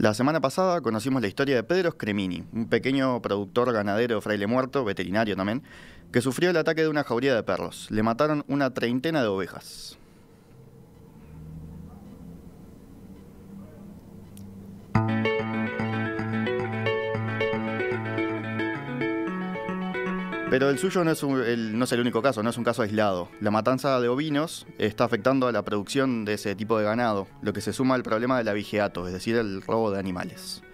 La semana pasada conocimos la historia de Pedro Scremini, un pequeño productor ganadero fraile muerto, veterinario también, que sufrió el ataque de una jauría de perros. Le mataron una treintena de ovejas. Pero el suyo no es, el, no es el único caso, no es un caso aislado. La matanza de ovinos está afectando a la producción de ese tipo de ganado, lo que se suma al problema del abigeato, es decir, el robo de animales.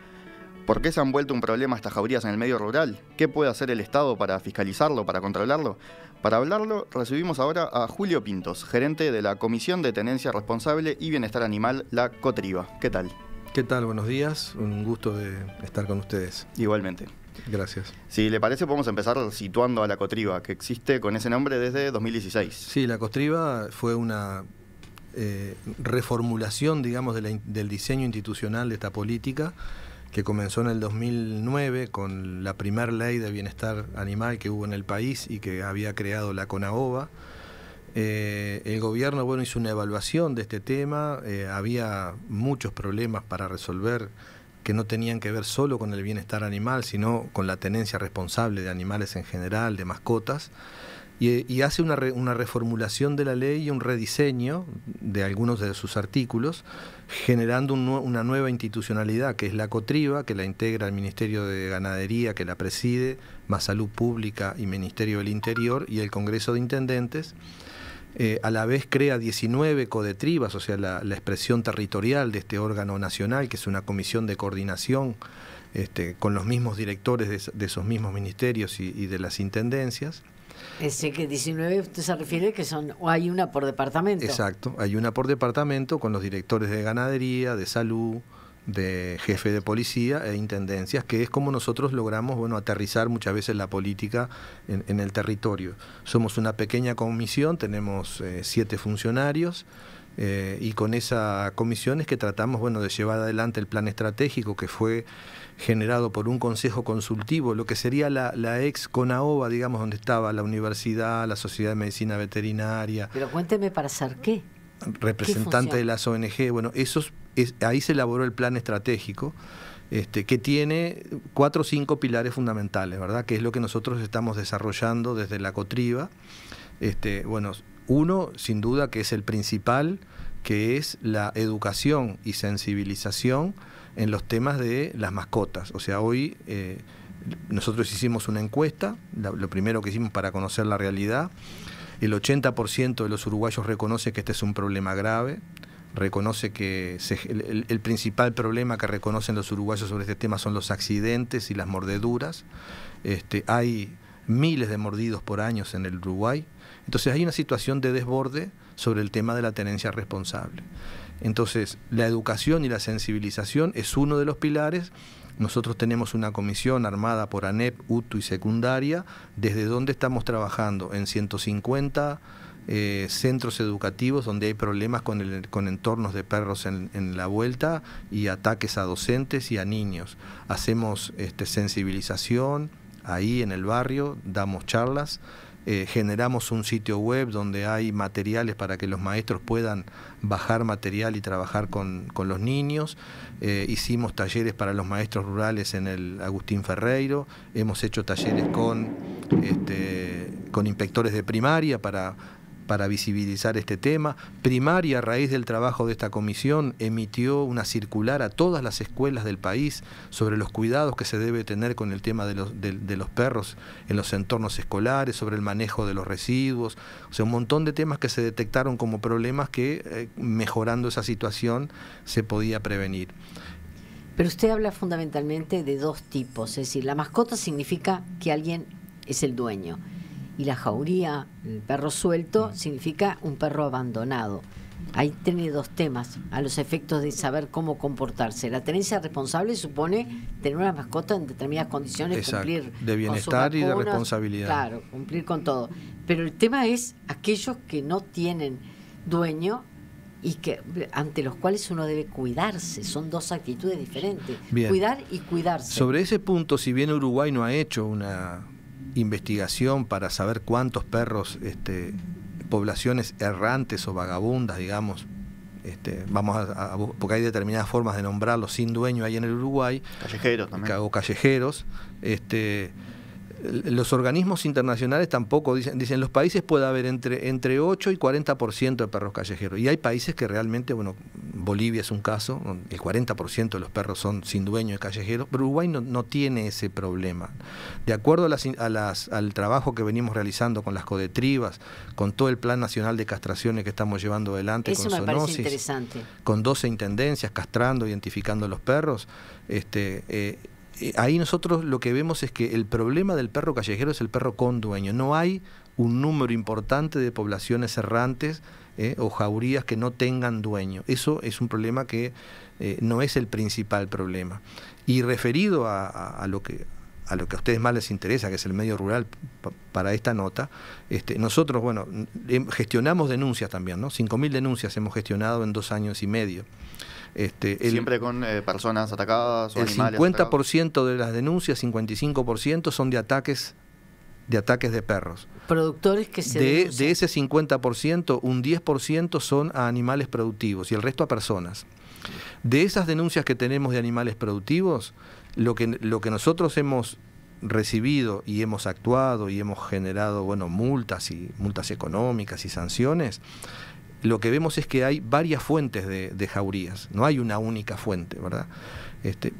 ¿Por qué se han vuelto un problema estas jaurías en el medio rural? ¿Qué puede hacer el Estado para fiscalizarlo, para controlarlo? Para hablarlo, recibimos ahora a Julio Pintos, gerente de la Comisión de Tenencia Responsable y Bienestar Animal, la COTRIBA. ¿Qué tal? ¿Qué tal? Buenos días. Un gusto de estar con ustedes. Igualmente. Gracias. Si le parece, podemos empezar situando a la Cotriba, que existe con ese nombre desde 2016. Sí, la Cotriba fue una eh, reformulación, digamos, del diseño institucional de esta política que comenzó en el 2009 con la primera ley de bienestar animal que hubo en el país y que había creado la CONAOBA. Eh, el gobierno bueno, hizo una evaluación de este tema, eh, había muchos problemas para resolver que no tenían que ver solo con el bienestar animal, sino con la tenencia responsable de animales en general, de mascotas, y, hace una, reformulación de la ley y un rediseño de algunos de sus artículos, generando una nueva institucionalidad, que es la COTRIBA, que la integra el Ministerio de Ganadería, que la preside, más Salud Pública y Ministerio del Interior, y el Congreso de Intendentes eh, a la vez crea 19 codetribas, o sea, la, expresión territorial de este órgano nacional, que es una comisión de coordinación este, con los mismos directores de, esos mismos ministerios y, de las intendencias. Ese que 19 usted se refiere que son o hay una por departamento. Exacto, hay una por departamento con los directores de ganadería, de salud, de jefe de policía e intendencias, que es como nosotros logramos bueno, aterrizar muchas veces la política en, el territorio. Somos una pequeña comisión, tenemos eh, siete funcionarios. Eh, y con esa comisión es que tratamos bueno, de llevar adelante el plan estratégico que fue generado por un consejo consultivo, lo que sería la, la ex CONAOBA, digamos, donde estaba la universidad, la Sociedad de Medicina Veterinaria. Pero cuénteme para hacer qué representante de las ONG. Bueno, esos, es, ahí se elaboró el plan estratégico. Este, que tiene cuatro o cinco pilares fundamentales, ¿verdad? Que es lo que nosotros estamos desarrollando desde la Cotriba. Este, bueno, uno, sin duda, que es el principal, que es la educación y sensibilización en los temas de las mascotas. O sea, hoy eh, nosotros hicimos una encuesta, lo primero que hicimos para conocer la realidad, el 80% de los uruguayos reconoce que este es un problema grave, reconoce que el, principal problema que reconocen los uruguayos sobre este tema son los accidentes y las mordeduras. Este, hay miles de mordidos por años en el Uruguay. Entonces hay una situación de desborde sobre el tema de la tenencia responsable. Entonces la educación y la sensibilización es uno de los pilares nosotros tenemos una comisión armada por ANEP, UTU y secundaria, desde donde estamos trabajando en 150 eh, centros educativos donde hay problemas con, con entornos de perros en, la vuelta y ataques a docentes y a niños. Hacemos este, sensibilización ahí en el barrio, damos charlas. Eh, generamos un sitio web donde hay materiales para que los maestros puedan bajar material y trabajar con, los niños. Eh, hicimos talleres para los maestros rurales en el Agustín Ferreiro. Hemos hecho talleres con, este, con inspectores de primaria para para visibilizar este tema. Primaria, a raíz del trabajo de esta comisión, emitió una circular a todas las escuelas del país sobre los cuidados que se debe tener con el tema de los, perros en los entornos escolares, sobre el manejo de los residuos, o sea, un montón de temas que se detectaron como problemas que eh, mejorando esa situación se podía prevenir. Pero usted habla fundamentalmente de dos tipos, es decir, la mascota significa que alguien es el dueño y la jauría, el perro suelto, mm. significa un perro abandonado. Ahí tiene dos temas a los efectos de saber cómo comportarse. La tenencia responsable supone tener una mascota en determinadas condiciones, cumplir de bienestar y de responsabilidad. Claro, cumplir con todo. Pero el tema es aquellos que no tienen dueño y que ante los cuales uno debe cuidarse. Son dos actitudes diferentes. Cuidar y cuidarse. Sobre ese punto, si bien Uruguay no ha hecho una investigación para saber cuántos perros, este, poblaciones errantes o vagabundas, digamos, este, vamos a, porque hay determinadas formas de nombrarlos sin dueño ahí en el Uruguay. Callejeros también. callejeros. Este, los organismos internacionales tampoco dicen, dicen los países puede haber entre, entre 8 y 40% de perros callejeros. Y hay países que realmente, bueno, Bolivia es un caso, el 40% de los perros son sin dueño de callejeros, pero Uruguay no, no tiene ese problema. De acuerdo a las, al trabajo que venimos realizando con las codetribas, con todo el Plan Nacional de Castraciones que estamos llevando adelante, con zoonosis, con 12 intendencias, castrando, identificando a los perros, este, eh, eh, ahí nosotros lo que vemos es que el problema del perro callejero es el perro con dueño. No hay un número importante de poblaciones errantes eh, o jaurías que no tengan dueño. Eso es un problema que eh, no es el principal problema. Y referido a, lo que a lo que a ustedes más les interesa, que es el medio rural para esta nota, este, nosotros, bueno, em, gestionamos denuncias también, ¿no? 5.000 denuncias hemos gestionado en dos años y medio. Este, Siempre con eh, personas atacadas o el 50% de las denuncias, 55% son de ataques de ataques de perros. Productores que se... De, de ese 50%, un 10% son a animales productivos y el resto a personas. De esas denuncias que tenemos de animales productivos, lo que, lo que nosotros hemos recibido y hemos actuado y hemos generado bueno multas y multas económicas y sanciones lo que vemos es que hay varias fuentes de, jaurías, no hay una única fuente, ¿verdad? Este,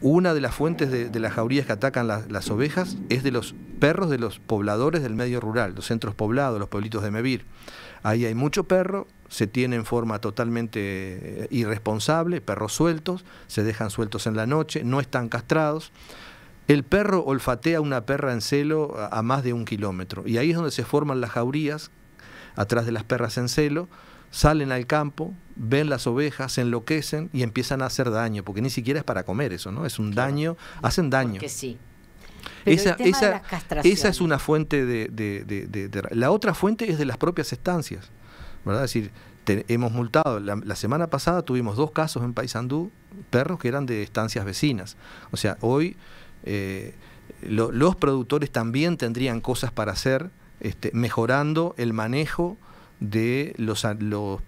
una de las fuentes de, las jaurías que atacan las ovejas es de los perros de los pobladores del medio rural, los centros poblados, los pueblitos de Mevir. Ahí hay mucho perro, se tiene en forma totalmente eh, irresponsable, perros sueltos, se dejan sueltos en la noche, no están castrados. El perro olfatea una perra en celo a más de un kilómetro y ahí es donde se forman las jaurías atrás de las perras en celo, salen al campo, ven las ovejas, se enloquecen y empiezan a hacer daño, porque ni siquiera es para comer eso, ¿no? Es un daño, hacen daño. sí. Esa, es una fuente de, La otra fuente es de las propias estancias, ¿verdad? Es decir, hemos multado. La, semana pasada tuvimos dos casos en Paysandú, perros que eran de estancias vecinas. O sea, hoy eh, los productores también tendrían cosas para hacer este, mejorando el manejo de los,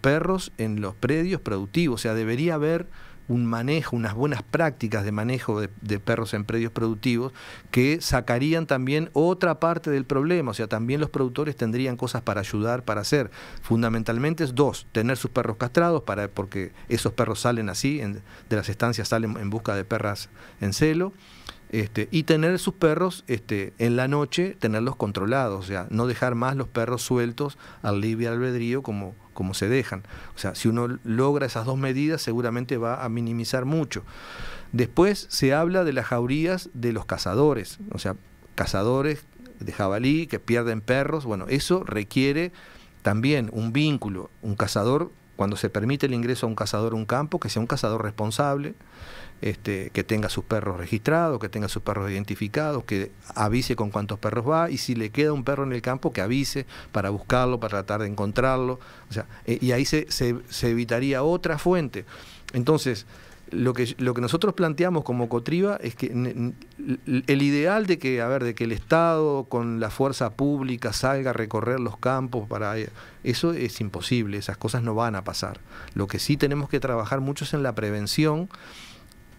perros en los predios productivos. O sea, debería haber un manejo, unas buenas prácticas de manejo de, perros en predios productivos que sacarían también otra parte del problema. O sea, también los productores tendrían cosas para ayudar, para hacer. Fundamentalmente es dos, tener sus perros castrados, para, porque esos perros salen así, de las estancias salen en busca de perras en celo. Este, y tener sus perros este, en la noche, tenerlos controlados, o sea, no dejar más los perros sueltos al libre albedrío como, como se dejan. O sea, si uno logra esas dos medidas, seguramente va a minimizar mucho. Después se habla de las jaurías de los cazadores, o sea, cazadores de jabalí que pierden perros, bueno, eso requiere también un vínculo, un cazador, cuando se permite el ingreso a un cazador a un campo, que sea un cazador responsable, este, que tenga sus perros registrados, que tenga sus perros identificados, que avise con cuántos perros va y si le queda un perro en el campo, que avise para buscarlo, para tratar de encontrarlo. O sea, eh, y ahí se, se, evitaría otra fuente. Entonces, lo que, lo que nosotros planteamos como Cotriba es que el ideal de que, a ver, de que el Estado con la fuerza pública salga a recorrer los campos para eh, eso es imposible, esas cosas no van a pasar. Lo que sí tenemos que trabajar mucho es en la prevención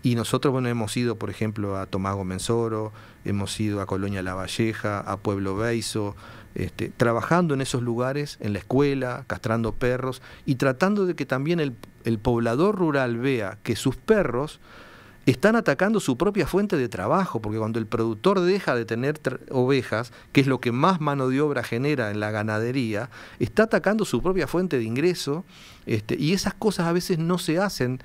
y nosotros, bueno, hemos ido, por ejemplo, a Tomás Oro, hemos ido a Colonia La Valleja, a Pueblo Beizo, este, trabajando en esos lugares, en la escuela, castrando perros y tratando de que también el, poblador rural vea que sus perros están atacando su propia fuente de trabajo, porque cuando el productor deja de tener ovejas, que es lo que más mano de obra genera en la ganadería, está atacando su propia fuente de ingreso, este, y esas cosas a veces no se hacen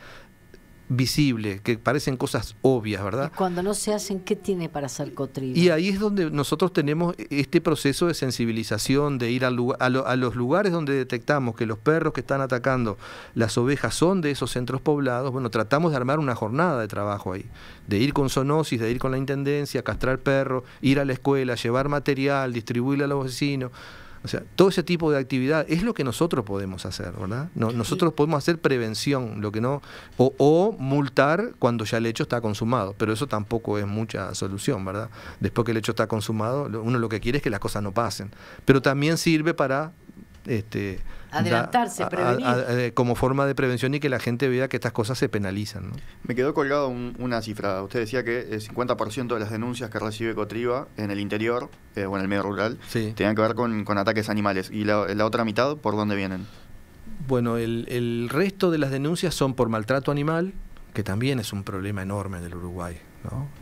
visible, que parecen cosas obvias, ¿verdad? cuando no se hacen, ¿qué tiene para ser Y ahí es donde nosotros tenemos este proceso de sensibilización, de ir a, lugar, a, los lugares donde detectamos que los perros que están atacando las ovejas son de esos centros poblados, bueno, tratamos de armar una jornada de trabajo ahí, de ir con sonosis, de ir con la intendencia, castrar perros, ir a la escuela, llevar material, distribuirle a los vecinos. O sea, todo ese tipo de actividad es lo que nosotros podemos hacer, ¿verdad? nosotros podemos hacer prevención, lo que no, o, multar cuando ya el hecho está consumado, pero eso tampoco es mucha solución, ¿verdad? Después que el hecho está consumado, uno lo que quiere es que las cosas no pasen, pero también sirve para este, adelantarse, prevenir. Eh, como forma de prevención y que la gente vea que estas cosas se penalizan. Me quedó colgado una cifra. Usted decía que el eh, 50% de las denuncias que recibe Cotriba en el interior eh, o en el medio rural tenían que ver con, ataques animales. ¿Y la, otra mitad por dónde vienen? Bueno, el, resto de las denuncias son por maltrato animal, que también es un problema enorme en Uruguay.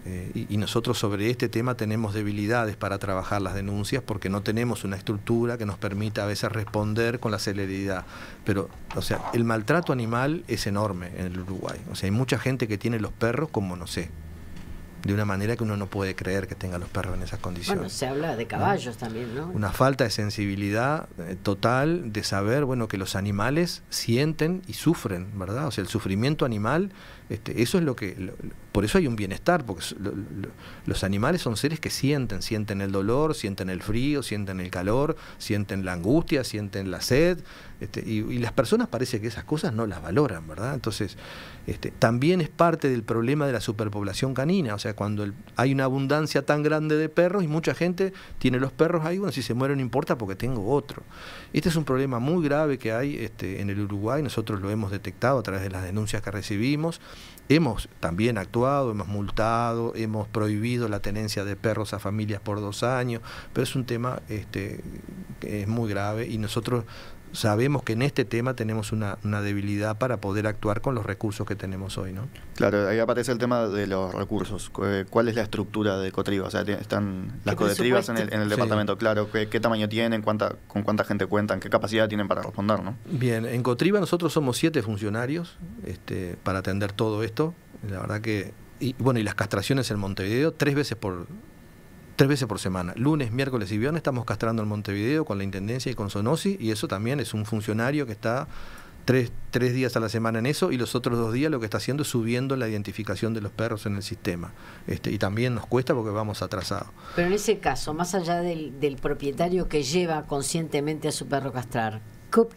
Eh, y, y, nosotros sobre este tema tenemos debilidades para trabajar las denuncias porque no tenemos una estructura que nos permita a veces responder con la celeridad. Pero, o sea, el maltrato animal es enorme en el Uruguay. O sea, hay mucha gente que tiene los perros como, no sé, de una manera que uno no puede creer que tengan los perros en esas condiciones. Bueno, se habla de caballos también, ¿no? Una falta de sensibilidad eh, total de saber, bueno, que los animales sienten y sufren, ¿verdad? O sea, el sufrimiento animal, este, eso es lo que... por eso hay un bienestar, porque los animales son seres que sienten, sienten el dolor, sienten el frío, sienten el calor, sienten la angustia, sienten la sed, este, y, las personas parece que esas cosas no las valoran, ¿verdad? Entonces, este, también es parte del problema de la superpoblación canina. O sea, cuando hay una abundancia tan grande de perros y mucha gente tiene los perros ahí, bueno, si se muere no importa porque tengo otro. Este es un problema muy grave que hay este, en el Uruguay. Nosotros lo hemos detectado a través de las denuncias que recibimos. Hemos también actuado, hemos multado, hemos prohibido la tenencia de perros a familias por dos años, pero es un tema que es muy grave y nosotros sabemos que en este tema tenemos una, debilidad para poder actuar con los recursos que tenemos hoy, ¿no? Claro, ahí aparece el tema de los recursos. Eh, ¿Cuál es la estructura de Cotriba? O sea, están las Cotribas en el, departamento, claro. ¿Qué, tamaño tienen? Cuánta, ¿Con cuánta gente cuentan? ¿Qué capacidad tienen para responder, no? Bien, en Cotriba nosotros somos siete funcionarios este, para atender todo esto. La verdad que... Y, bueno, y las castraciones en Montevideo, tres veces por, tres veces por semana, lunes, miércoles y viernes estamos castrando en Montevideo con la Intendencia y con Sonosi y eso también es un funcionario que está tres, tres días a la semana en eso y los otros dos días lo que está haciendo es subiendo la identificación de los perros en el sistema. Este, y también nos cuesta porque vamos atrasados. Pero en ese caso, más allá del, propietario que lleva conscientemente a su perro castrar,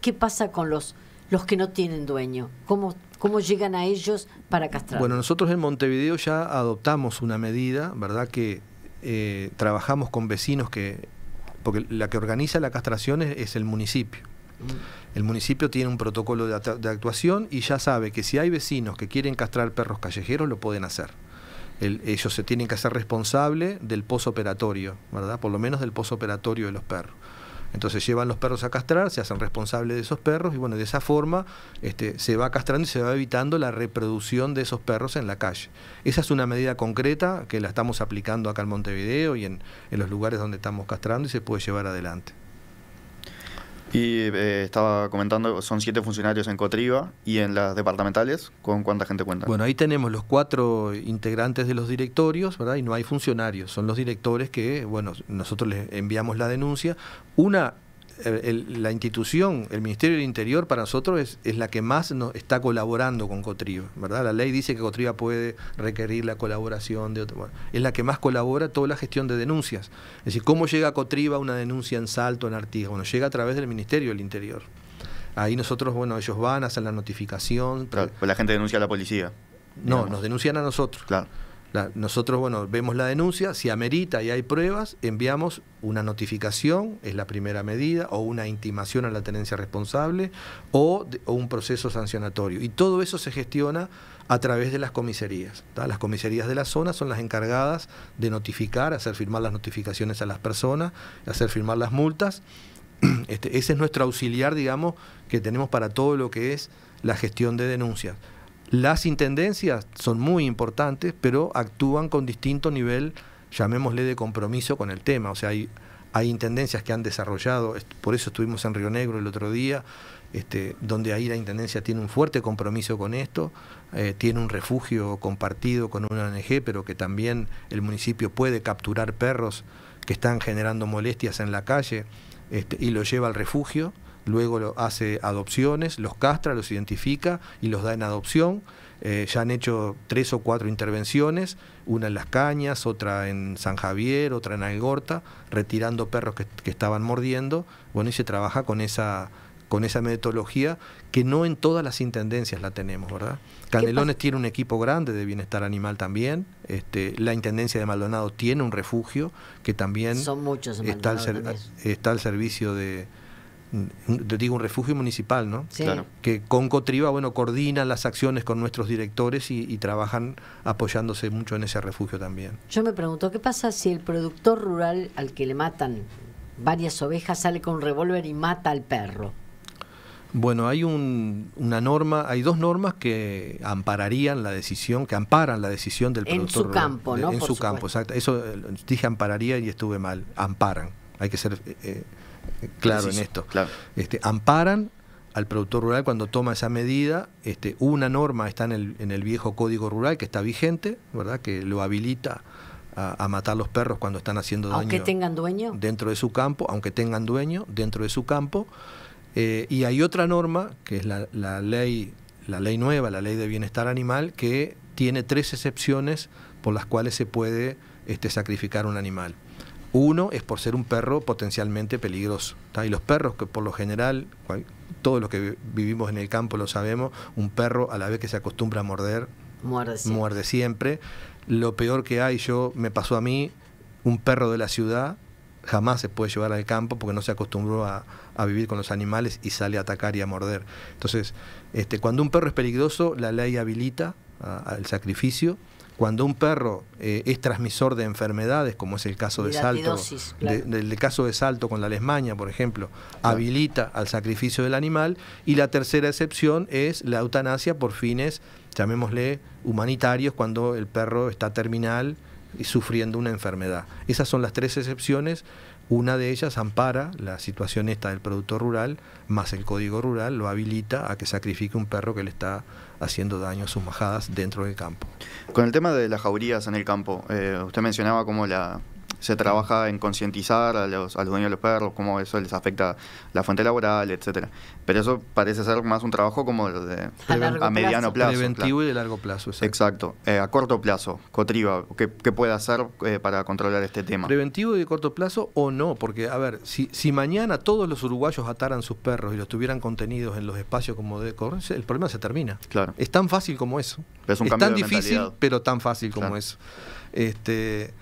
¿qué, pasa con los, los que no tienen dueño? ¿Cómo, ¿Cómo llegan a ellos para castrar? Bueno, nosotros en Montevideo ya adoptamos una medida, ¿verdad? Que eh, trabajamos con vecinos que, porque la que organiza la castración es, el municipio. Mm. El municipio tiene un protocolo de, actuación y ya sabe que si hay vecinos que quieren castrar perros callejeros, lo pueden hacer. ellos se tienen que hacer responsable del posoperatorio, ¿verdad? Por lo menos del posoperatorio de los perros. Entonces llevan los perros a castrar, se hacen responsables de esos perros y bueno, de esa forma este, se va castrando y se va evitando la reproducción de esos perros en la calle. Esa es una medida concreta que la estamos aplicando acá en Montevideo y en los lugares donde estamos castrando y se puede llevar adelante. Y eh, estaba comentando, son siete funcionarios en Cotriba y en las departamentales, ¿con cuánta gente cuenta? Bueno, ahí tenemos los cuatro integrantes de los directorios, ¿verdad? Y no hay funcionarios, son los directores que, bueno, nosotros les enviamos la denuncia. Una la institución, el Ministerio del Interior para nosotros es, es la que más nos está colaborando con Cotriba, ¿verdad? La ley dice que Cotriba puede requerir la colaboración de otro, es la que más colabora toda la gestión de denuncias. Es decir, ¿cómo llega a una denuncia en Salto, en Artigas? Bueno, llega a través del Ministerio del Interior. Ahí nosotros, bueno, ellos van, hacen la notificación. Pues la gente denuncia a la policía. No, nos denuncian a nosotros. Claro nosotros, bueno, vemos la denuncia, si amerita y hay pruebas, enviamos una notificación, es la primera medida, o una intimación a la tenencia responsable, o, un proceso sancionatorio. Y todo eso se gestiona a través de las comisarías. Las comisarías de la zona son las encargadas de notificar, hacer firmar las notificaciones a las personas, hacer firmar las multas. Este, ese es nuestro auxiliar, digamos, que tenemos para todo lo que es la gestión de denuncias. Las intendencias son muy importantes, pero actúan con distinto nivel, llamémosle, de compromiso con el tema. O sea, hay, hay intendencias que han desarrollado, por eso estuvimos en Río Negro el otro día, este, donde ahí la Intendencia tiene un fuerte compromiso con esto, eh, tiene un refugio compartido con una ONG, pero que también el municipio puede capturar perros que están generando molestias en la calle este, y lo lleva al refugio luego lo hace adopciones, los castra, los identifica y los da en adopción. Eh, ya han hecho tres o cuatro intervenciones, una en Las Cañas, otra en San Javier, otra en Algorta, retirando perros que, estaban mordiendo. Bueno, y se trabaja con esa, con esa metodología que no en todas las intendencias la tenemos, ¿verdad? Canelones tiene un equipo grande de bienestar animal también, este, la Intendencia de Maldonado tiene un refugio que también Son muchos está, está al servicio de, te digo, un refugio municipal, ¿no? Sí. Que con Cotriba, bueno, coordina las acciones con nuestros directores y, trabajan apoyándose mucho en ese refugio también. Yo me pregunto, ¿qué pasa si el productor rural al que le matan varias ovejas sale con un revólver y mata al perro? Bueno, hay una norma, hay dos normas que ampararían la decisión, que amparan la decisión del productor productor. En su campo, ¿no? En su campo, exacto. Eso eh, dije ampararía y estuve mal. Amparan. Hay que ser eh, eh, claro en esto. Este, amparan al productor rural cuando toma esa medida. Este, una norma está en el, en el viejo código rural que está vigente, ¿verdad? que lo habilita a, a matar los perros cuando están haciendo daño. Aunque tengan dueño. Dentro de su campo, aunque tengan dueño, dentro de su campo. Eh, y hay otra norma, que es la, la, ley, la ley nueva, la ley de bienestar animal, que tiene tres excepciones por las cuales se puede este, sacrificar un animal. Uno es por ser un perro potencialmente peligroso. Y los perros, que por lo general, todos los que vivimos en el campo lo sabemos, un perro a la vez que se acostumbra a morder, muerde siempre. Lo peor que hay, yo me pasó a mí, un perro de la ciudad jamás se puede llevar al campo porque no se acostumbró a, vivir con los animales y sale a atacar y a morder. Entonces, este, cuando un perro es peligroso, la ley habilita al sacrificio cuando un perro eh, es transmisor de enfermedades, como es el caso de Salto, caso de Salto con la lesmaña, por ejemplo, habilita al sacrificio del animal. Y la tercera excepción es la eutanasia por fines, llamémosle, humanitarios, cuando el perro está terminal y sufriendo una enfermedad. Esas son las tres excepciones una de ellas ampara la situación esta del productor rural, más el código rural lo habilita a que sacrifique un perro que le está haciendo daño a sus majadas dentro del campo. Con el tema de las jaurías en el campo, eh, usted mencionaba cómo la, se trabaja en concientizar a los, dueños de los perros, cómo eso les afecta la fuente laboral, etcétera. Pero eso parece ser más un trabajo como de, a, mediano plazo. Preventivo y de largo plazo, exacto. Eh, a corto plazo, Cotriba, ¿qué, puede hacer eh, para controlar este tema? Preventivo y de corto plazo o no, porque a ver, si, si mañana todos los uruguayos ataran sus perros y los tuvieran contenidos en los espacios como de el problema se termina. Claro. Es tan fácil como eso. Es, un cambio es tan difícil, pero tan fácil como eso. Este,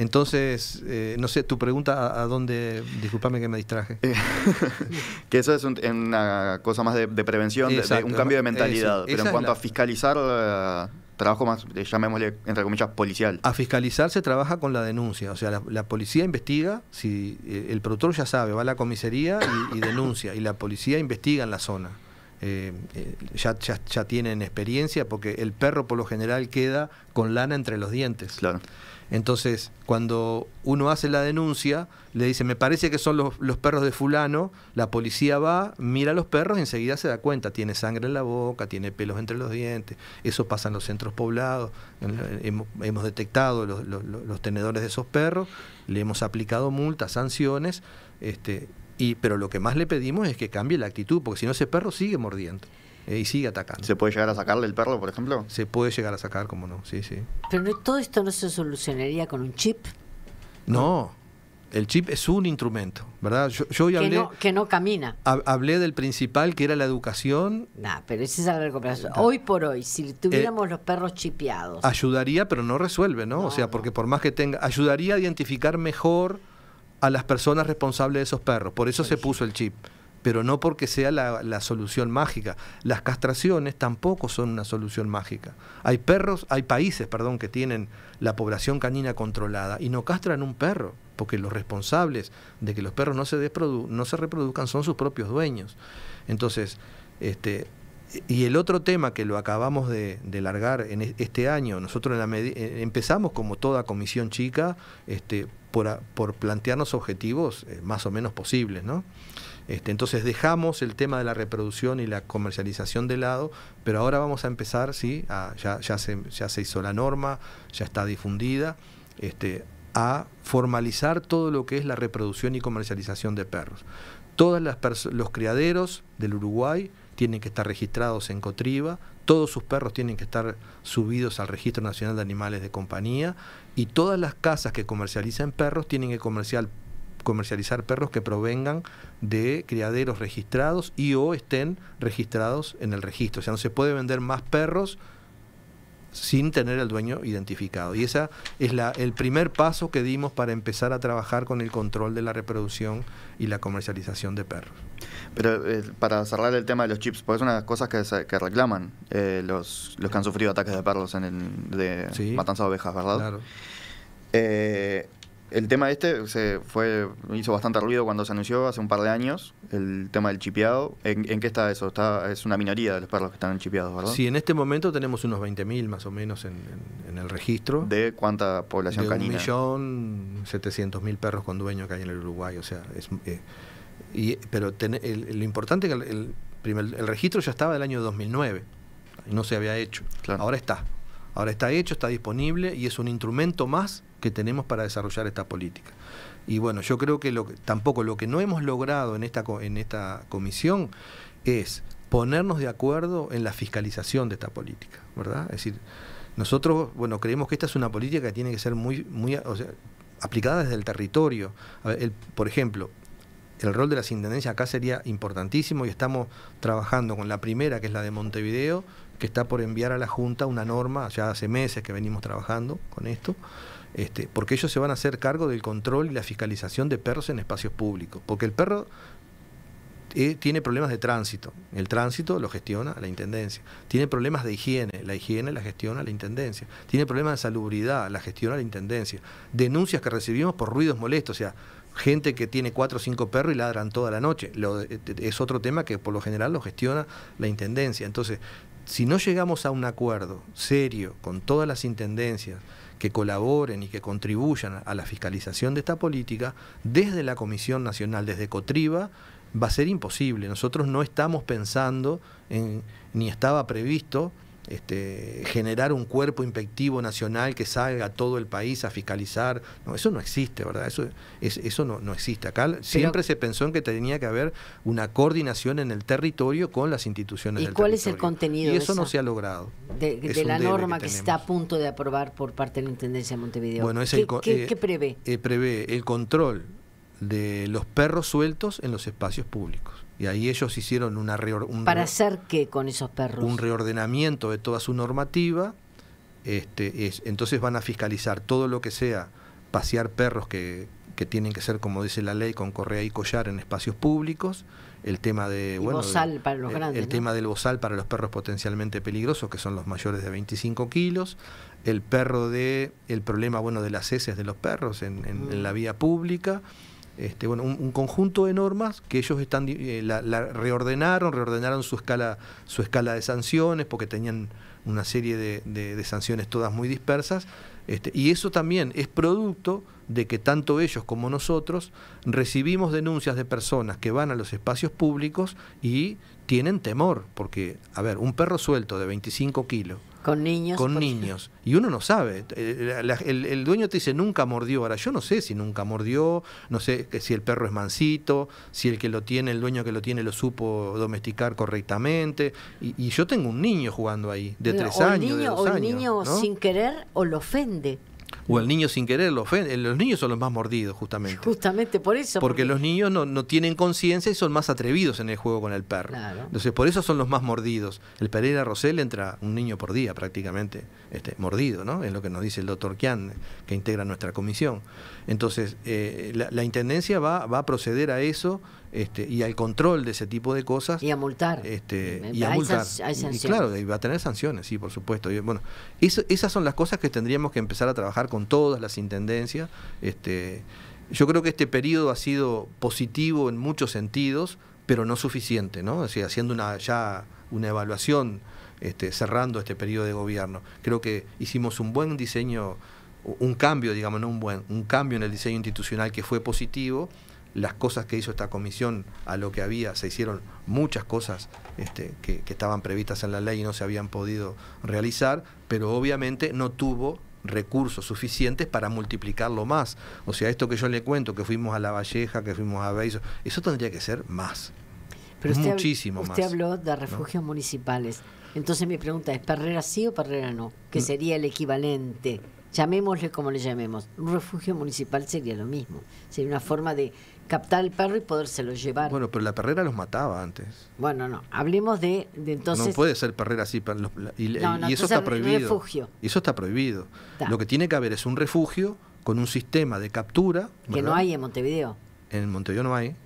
entonces, eh, no sé, tu pregunta a, dónde, discúlpame que me distraje. Eh, que eso es una cosa más de, prevención, de, un cambio de mentalidad, pero en cuanto a fiscalizar, eh, trabajo más, llamémosle, entre comillas, policial. A fiscalizar se trabaja con la denuncia, o sea, la, policía investiga, si el productor ya sabe, va a la comisaría y, denuncia, y la policía investiga en la zona. ya, ya- ya tienen experiencia porque el perro por lo general queda con lana entre los dientes. Claro. Entonces, cuando uno hace la denuncia, le dice, me parece que son los, perros de fulano, la policía va, mira a los perros y enseguida se da cuenta, tiene sangre en la boca, tiene pelos entre los dientes, eso pasa en los centros poblados, hemos, detectado los, los, tenedores de esos perros, le hemos aplicado multas, sanciones, este, y, pero lo que más le pedimos es que cambie la actitud, porque si no ese perro sigue mordiendo. Eh, y sigue atacando. ¿Se puede llegar a sacarle el perro, por ejemplo? Se puede llegar a sacar, como no, sí, sí. Pero todo esto no se solucionaría con un chip. No, el chip es un instrumento, ¿verdad? Yo, yo hablé. Que no, que no camina. hablé del principal que era la educación. pero ese es Hoy por hoy, si tuviéramos eh, los perros chipeados. Ayudaría, pero no resuelve, ¿no? O sea, porque por más que tenga. Ayudaría a identificar mejor a las personas responsables de esos perros. Por eso se puso el chip pero no porque sea la, solución mágica. Las castraciones tampoco son una solución mágica. Hay perros, hay países, perdón, que tienen la población canina controlada y no castran un perro, porque los responsables de que los perros no se, no se reproduzcan son sus propios dueños. Entonces, este, y el otro tema que lo acabamos de, largar en este año, nosotros la eh, empezamos como toda comisión chica este, por, plantearnos objetivos eh, más o menos posibles, ¿no? Este, entonces dejamos el tema de la reproducción y la comercialización de lado, pero ahora vamos a empezar, sí, ya, se, hizo la norma, ya está difundida, este, a formalizar todo lo que es la reproducción y comercialización de perros. Todos los criaderos del Uruguay tienen que estar registrados en Cotriba, todos sus perros tienen que estar subidos al Registro Nacional de Animales de Compañía y todas las casas que comercializan perros tienen que comercial, comercializar perros que provengan de criaderos registrados y o estén registrados en el registro. O sea, no se puede vender más perros sin tener al dueño identificado. Y ese es la, el primer paso que dimos para empezar a trabajar con el control de la reproducción y la comercialización de perros. Pero eh, para cerrar el tema de los chips, porque es una de las cosas que, reclaman eh, los, los que han sufrido ataques de perros en el, de matanza de ovejas, ¿verdad? Claro. Eh, el tema este se fue hizo bastante ruido cuando se anunció hace un par de años, el tema del chipeado. ¿En, qué está eso? Está, es una minoría de los perros que están chipeados, ¿verdad? Sí, en este momento tenemos unos 20.000 más o menos en, el registro. ¿De cuánta población de 1.700.000 perros con dueño que hay en el Uruguay. O sea, es, eh, y, pero lo importante es que el, el, registro ya estaba del año 2009, no se había hecho. Claro. Ahora está. Ahora está hecho, está disponible y es un instrumento más que tenemos para desarrollar esta política. Y bueno, yo creo que lo, tampoco lo que no hemos logrado en esta, en esta comisión es ponernos de acuerdo en la fiscalización de esta política, ¿verdad? Es decir, nosotros, bueno, creemos que esta es una política que tiene que ser muy, muy aplicada desde el territorio. por ejemplo, el rol de las intendencias acá sería importantísimo y estamos trabajando con la primera, que es la de Montevideo, que está por enviar a la Junta una norma, ya hace meses que venimos trabajando con esto, este, porque ellos se van a hacer cargo del control y la fiscalización de perros en espacios públicos. Porque el perro eh, tiene problemas de tránsito. El tránsito lo gestiona la Intendencia. Tiene problemas de higiene. La higiene la gestiona la Intendencia. Tiene problemas de salubridad. La gestiona la Intendencia. Denuncias que recibimos por ruidos molestos. O sea, gente que tiene cuatro o cinco perros y ladran toda la noche. Eh, eh, es otro tema que por lo general lo gestiona la Intendencia. Entonces, si no llegamos a un acuerdo serio con todas las Intendencias, que colaboren y que contribuyan a la fiscalización de esta política, desde la Comisión Nacional, desde Cotriba, va a ser imposible. Nosotros no estamos pensando, en, ni estaba previsto, este, generar un cuerpo inspectivo nacional que salga a todo el país a fiscalizar. No, eso no existe, ¿verdad? Eso, es, eso no, no existe. Acá siempre se pensó en que tenía que haber una coordinación en el territorio con las instituciones ¿Y cuál es el contenido? Y eso, no se ha logrado. De, la norma que, está a punto de aprobar por parte de la Intendencia de Montevideo. Bueno, eh, ¿Qué, prevé? Eh, prevé el control de los perros sueltos en los espacios públicos. Y ahí ellos hicieron una un ¿Para hacer con esos perros? Un reordenamiento de toda su normativa. Este, entonces van a fiscalizar todo lo que sea pasear perros que, tienen que ser, como dice la ley, con correa y collar en espacios públicos, el tema de bueno, bozal los el, tema del bozal para los perros potencialmente peligrosos, que son los mayores de 25 kilos, el perro de el problema bueno de las heces de los perros en la mm. vía pública, este, un, conjunto de normas que ellos están eh, la, reordenaron, reordenaron su escala, su escala de sanciones, porque tenían una serie de, sanciones todas muy dispersas, este, y eso también es producto de que tanto ellos como nosotros recibimos denuncias de personas que van a los espacios públicos y tienen temor, porque, a ver, un perro suelto de 25 kilos, con niños. Con niños. Y uno no sabe. Eh, el, dueño te dice nunca mordió. Ahora yo no sé si nunca mordió, no sé si el perro es mansito, si el que lo tiene, el dueño que lo tiene lo supo domesticar correctamente. Y, yo tengo un niño jugando ahí, de tres años. Niño, o el niño sin querer o lo ofende. O el niño sin querer lo ofende. Los niños son los más mordidos, justamente. Justamente por eso. Porque, los niños no, tienen conciencia y son más atrevidos en el juego con el perro. Entonces, por eso son los más mordidos. El Pereira Rosel entra un niño por día prácticamente, este, mordido, ¿no? Es lo que nos dice el doctor Kian, que integra nuestra comisión. Entonces, eh, la, la, Intendencia va, va a proceder a eso este, y al control de ese tipo de cosas. Y a multar. Este, eh, y a multar. y claro, va a tener sanciones, sí, por supuesto. esas son las cosas que tendríamos que empezar a trabajar con todas las intendencias. Este, yo creo que este periodo ha sido positivo en muchos sentidos, pero no suficiente, ¿no? haciendo una, ya una evaluación, cerrando este periodo de gobierno. Creo que hicimos un buen diseño, un cambio, digamos, no un buen, un cambio en el diseño institucional que fue positivo las cosas que hizo esta comisión a lo que había, se hicieron muchas cosas este, que, estaban previstas en la ley y no se habían podido realizar, pero obviamente no tuvo recursos suficientes para multiplicarlo más. O sea, esto que yo le cuento, que fuimos a La Valleja, que fuimos a Beiso, eso tendría que ser más. Pero muchísimo más. Usted habló de refugios municipales. Entonces mi pregunta es, ¿Perrera sí o Perrera no? Que mm. sería el equivalente llamémosle como le llamemos, un refugio municipal sería lo mismo, sería una forma de captar el perro y podérselo llevar. Bueno, pero la perrera los mataba antes. Bueno, no, hablemos de, entonces... No puede ser perrera así, y, y eso está prohibido. eso está prohibido. Lo que tiene que haber es un refugio con un sistema de captura. Que no hay en Montevideo. En Montevideo no hay.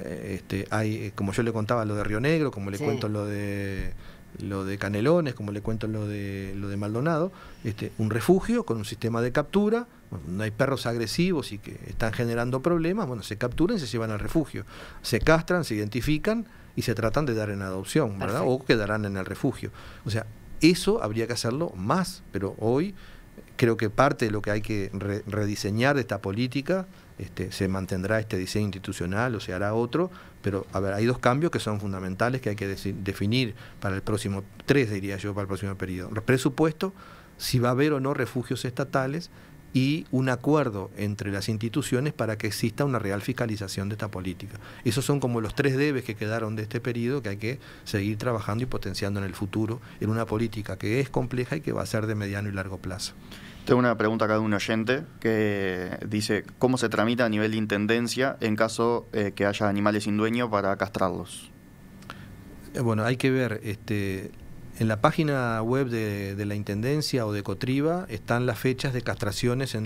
Eh, este, hay, eh, como yo le contaba, lo de Río Negro, como le cuento lo de lo de Canelones, como le cuento lo de, lo de Maldonado, este, un refugio con un sistema de captura no hay perros agresivos y que están generando problemas, bueno, se capturan y se llevan al refugio. Se castran, se identifican y se tratan de dar en adopción, ¿verdad? O quedarán en el refugio. O sea, eso habría que hacerlo más, pero hoy creo que parte de lo que hay que rediseñar de esta política, este, se mantendrá este diseño institucional o se hará otro, pero a ver, hay dos cambios que son fundamentales que hay que definir para el próximo, tres diría yo, para el próximo periodo. Presupuesto, si va a haber o no refugios estatales y un acuerdo entre las instituciones para que exista una real fiscalización de esta política. Esos son como los tres debes que quedaron de este periodo que hay que seguir trabajando y potenciando en el futuro en una política que es compleja y que va a ser de mediano y largo plazo. Tengo una pregunta acá de un oyente que dice, ¿cómo se tramita a nivel de intendencia en caso eh, que haya animales sin dueño para castrarlos? Eh, bueno, hay que ver, este, en la página web de, la Intendencia o de Cotriba están las fechas de castraciones,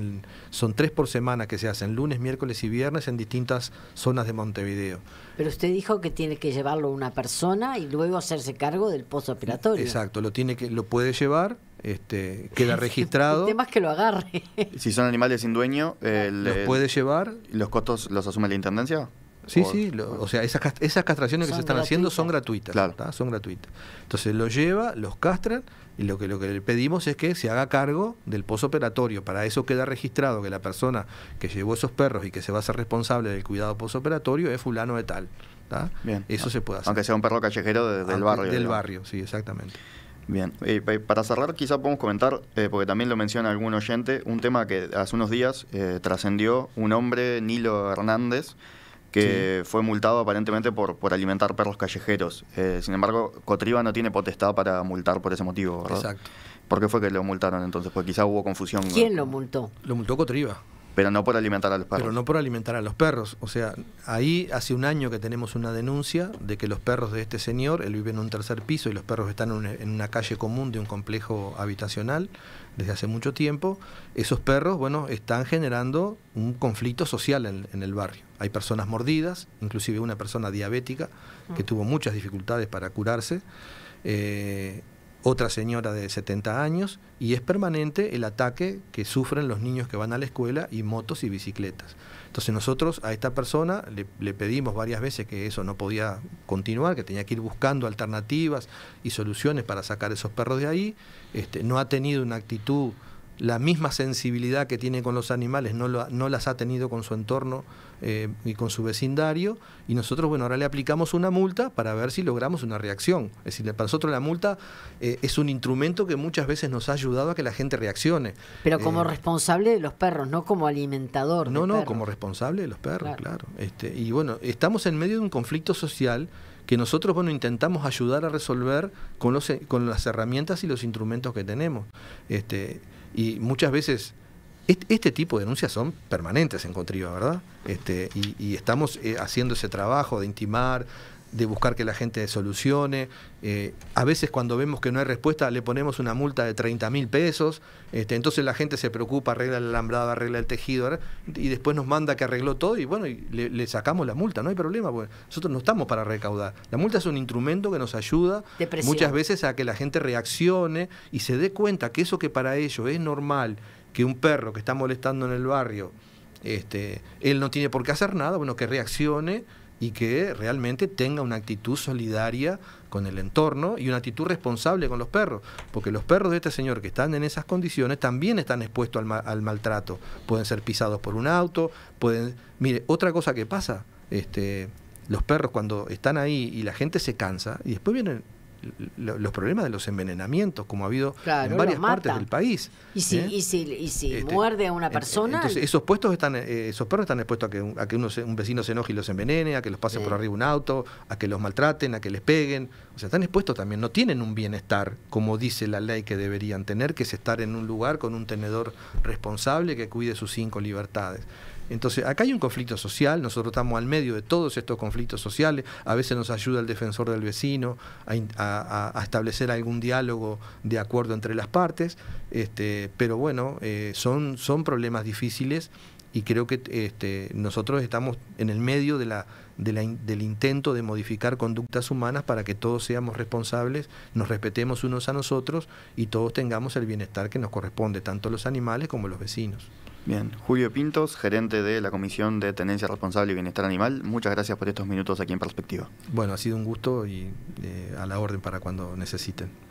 son tres por semana que se hacen, lunes, miércoles y viernes en distintas zonas de Montevideo. Pero usted dijo que tiene que llevarlo una persona y luego hacerse cargo del postoperatorio. Exacto, lo, tiene que, lo puede llevar, este, queda registrado. El tema es que lo agarre. Si son animales sin dueño, ¿los puede llevar? ¿Los costos los asume la Intendencia? Sí, sí, o sea, esas, castraciones que se están haciendo son gratuitas. Claro. Son gratuitas. Entonces lo lleva, los castran y lo que, lo que le pedimos es que se haga cargo del posoperatorio. Para eso queda registrado que la persona que llevó esos perros y que se va a ser responsable del cuidado posoperatorio es fulano de tal. Eso se puede hacer. Aunque sea un perro callejero del barrio. Del barrio, sí, exactamente. Bien, eh, para cerrar quizá podemos comentar, eh, porque también lo menciona algún oyente, un tema que hace unos días eh, trascendió un hombre, Nilo Hernández, fue multado aparentemente por, por alimentar perros callejeros. Eh, sin embargo, Cotriba no tiene potestad para multar por ese motivo, ¿verdad? Exacto. ¿Por qué fue que lo multaron entonces? Pues quizá hubo confusión. ¿Quién lo multó? Lo multó Cotriba. Pero no por alimentar a los perros. Pero no por alimentar a los perros. O sea, ahí hace un año que tenemos una denuncia de que los perros de este señor, él vive en un tercer piso y los perros están en una calle común de un complejo habitacional desde hace mucho tiempo. Esos perros, bueno, están generando un conflicto social en, el barrio. Hay personas mordidas, inclusive una persona diabética que mm. tuvo muchas dificultades para curarse. Eh, otra señora de 70 años, y es permanente el ataque que sufren los niños que van a la escuela y motos y bicicletas. Entonces nosotros a esta persona le, pedimos varias veces que eso no podía continuar, que tenía que ir buscando alternativas y soluciones para sacar esos perros de ahí. Este, no ha tenido una actitud la misma sensibilidad que tiene con los animales no, no las ha tenido con su entorno eh, y con su vecindario. Y nosotros, bueno, ahora le aplicamos una multa para ver si logramos una reacción. Es decir, para nosotros la multa eh, es un instrumento que muchas veces nos ha ayudado a que la gente reaccione. Pero como eh, responsable de los perros, no como alimentador. No, no, como responsable de los perros, claro. Este, y bueno, estamos en medio de un conflicto social que nosotros bueno, intentamos ayudar a resolver con, los, con las herramientas y los instrumentos que tenemos. Este, y muchas veces este, tipo de denuncias son permanentes en Contriba, ¿verdad? Este, y, estamos eh, haciendo ese trabajo de intimar, de buscar que la gente solucione. Eh, a veces cuando vemos que no hay respuesta le ponemos una multa de 30 mil pesos, este, entonces la gente se preocupa, arregla el alambrada, arregla el tejido, y después nos manda que arregló todo y bueno, le, sacamos la multa, no hay problema, porque nosotros no estamos para recaudar. La multa es un instrumento que nos ayuda muchas veces a que la gente reaccione y se dé cuenta que eso que para ellos es normal, que un perro que está molestando en el barrio, este, él no tiene por qué hacer nada, bueno, que reaccione y que realmente tenga una actitud solidaria con el entorno y una actitud responsable con los perros, porque los perros de este señor que están en esas condiciones también están expuestos al, al maltrato, pueden ser pisados por un auto, pueden... Mire, otra cosa que pasa, este, los perros cuando están ahí y la gente se cansa, y después vienen los problemas de los envenenamientos, como ha habido en varias partes del país. Y si, ¿eh? y si, este, muerde a una persona. esos puestos están, eh, esos perros están expuestos a que, a que uno un vecino se enoje y los envenene, a que los pase por arriba un auto, a que los maltraten, a que les peguen. O sea, están expuestos también, no tienen un bienestar, como dice la ley que deberían tener, que es estar en un lugar con un tenedor responsable que cuide sus cinco libertades. Entonces, acá hay un conflicto social, nosotros estamos al medio de todos estos conflictos sociales, a veces nos ayuda el defensor del vecino a, establecer algún diálogo de acuerdo entre las partes, este, pero bueno, eh, son, son problemas difíciles y creo que este, nosotros estamos en el medio del intento de modificar conductas humanas para que todos seamos responsables, nos respetemos unos a nosotros y todos tengamos el bienestar que nos corresponde, tanto los animales como los vecinos. Bien, Julio Pintos, gerente de la Comisión de Tenencia Responsable y Bienestar Animal, muchas gracias por estos minutos aquí en Perspectiva. Bueno, ha sido un gusto y eh, a la orden para cuando necesiten.